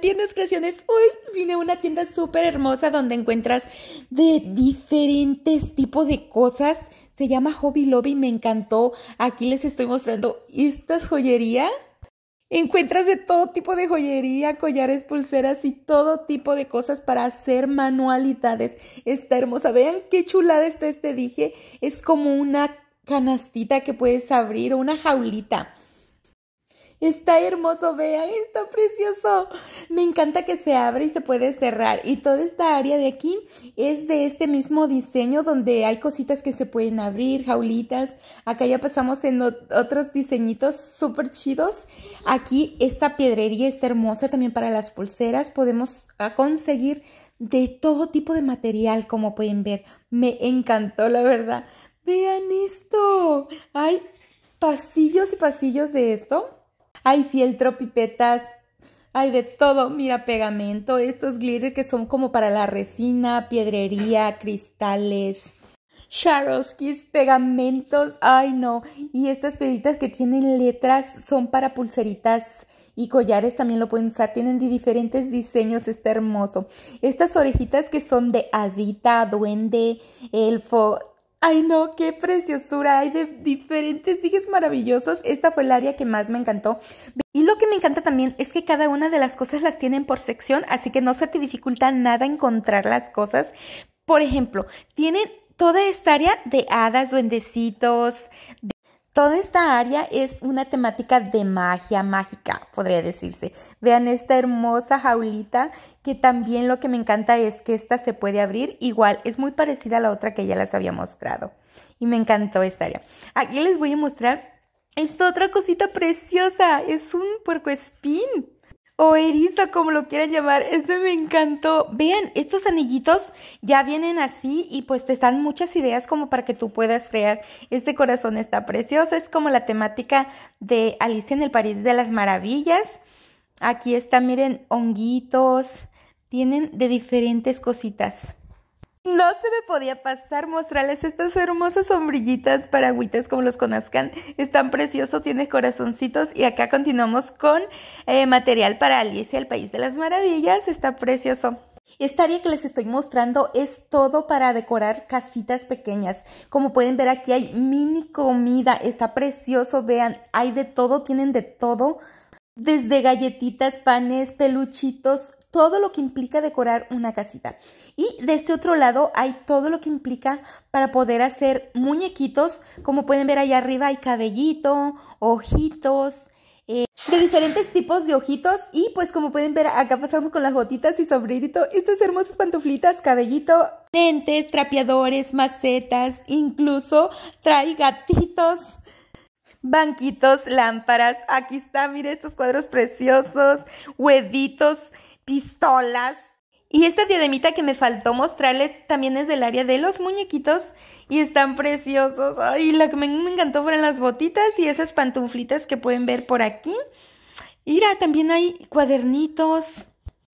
Tiendas Creaciones. Hoy vine a una tienda súper hermosa donde encuentras de diferentes tipos de cosas. Se llama Hobby Lobby, me encantó. Aquí les estoy mostrando estas joyería. Encuentras de todo tipo de joyería, collares, pulseras y todo tipo de cosas para hacer manualidades. Está hermosa. Vean qué chulada está este dije. Es como una canastita que puedes abrir o una jaulita. Está hermoso, vean, está precioso. Me encanta que se abre y se puede cerrar. Y toda esta área de aquí es de este mismo diseño donde hay cositas que se pueden abrir, jaulitas. Acá ya pasamos en otros diseñitos súper chidos. Aquí esta piedrería está hermosa también para las pulseras. Podemos ah, conseguir de todo tipo de material, como pueden ver. Me encantó, la verdad. Vean esto. Hay pasillos y pasillos de esto hay fieltro, pipetas, hay de todo. Mira, pegamento, estos glitters que son como para la resina, piedrería, cristales. Sharosky's pegamentos, ay no. Y estas peditas que tienen letras son para pulseritas y collares también lo pueden usar. Tienen de diferentes diseños, está hermoso. Estas orejitas que son de hadita, duende, elfo, Ay, no, qué preciosura. Hay de diferentes dijes maravillosos. Esta fue el área que más me encantó. Y lo que me encanta también es que cada una de las cosas las tienen por sección, así que no se te dificulta nada encontrar las cosas. Por ejemplo, tienen toda esta área de hadas, duendecitos, Toda esta área es una temática de magia mágica, podría decirse. Vean esta hermosa jaulita que también lo que me encanta es que esta se puede abrir. Igual, es muy parecida a la otra que ya les había mostrado. Y me encantó esta área. Aquí les voy a mostrar esta otra cosita preciosa. Es un espín o erizo, como lo quieran llamar. Este me encantó. Vean, estos anillitos ya vienen así y pues te dan muchas ideas como para que tú puedas crear. Este corazón está precioso. Es como la temática de Alicia en el París de las Maravillas. Aquí está, miren, honguitos. Tienen de diferentes cositas. No se me podía pasar mostrarles estas hermosas sombrillitas para como los conozcan. Están tan precioso, tiene corazoncitos y acá continuamos con eh, material para Alicia, el País de las Maravillas. Está precioso. Esta área que les estoy mostrando es todo para decorar casitas pequeñas. Como pueden ver aquí hay mini comida, está precioso, vean, hay de todo, tienen de todo. Desde galletitas, panes, peluchitos, todo lo que implica decorar una casita. Y de este otro lado hay todo lo que implica para poder hacer muñequitos. Como pueden ver allá arriba hay cabellito, ojitos, eh, de diferentes tipos de ojitos. Y pues como pueden ver acá pasamos con las botitas y sombrerito, estas hermosas pantuflitas, cabellito, lentes, trapeadores, macetas, incluso trae gatitos banquitos, lámparas. Aquí está, mire estos cuadros preciosos, hueditos pistolas. Y esta diademita que me faltó mostrarles también es del área de los muñequitos y están preciosos. Ay, lo que me, encantó fueron las botitas y esas pantuflitas que pueden ver por aquí. Mira, también hay cuadernitos.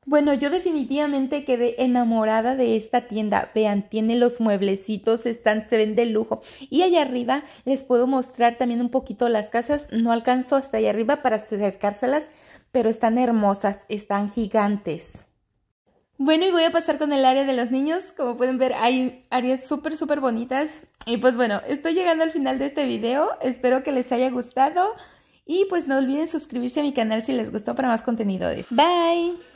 Bueno, yo definitivamente quedé enamorada de esta tienda. Vean, tiene los mueblecitos, están, se ven de lujo. Y allá arriba les puedo mostrar también un poquito las casas. No alcanzo hasta allá arriba para acercárselas, pero están hermosas, están gigantes. Bueno, y voy a pasar con el área de los niños. Como pueden ver, hay áreas súper, súper bonitas. Y pues bueno, estoy llegando al final de este video. Espero que les haya gustado. Y pues no olviden suscribirse a mi canal si les gustó para más contenido. Bye.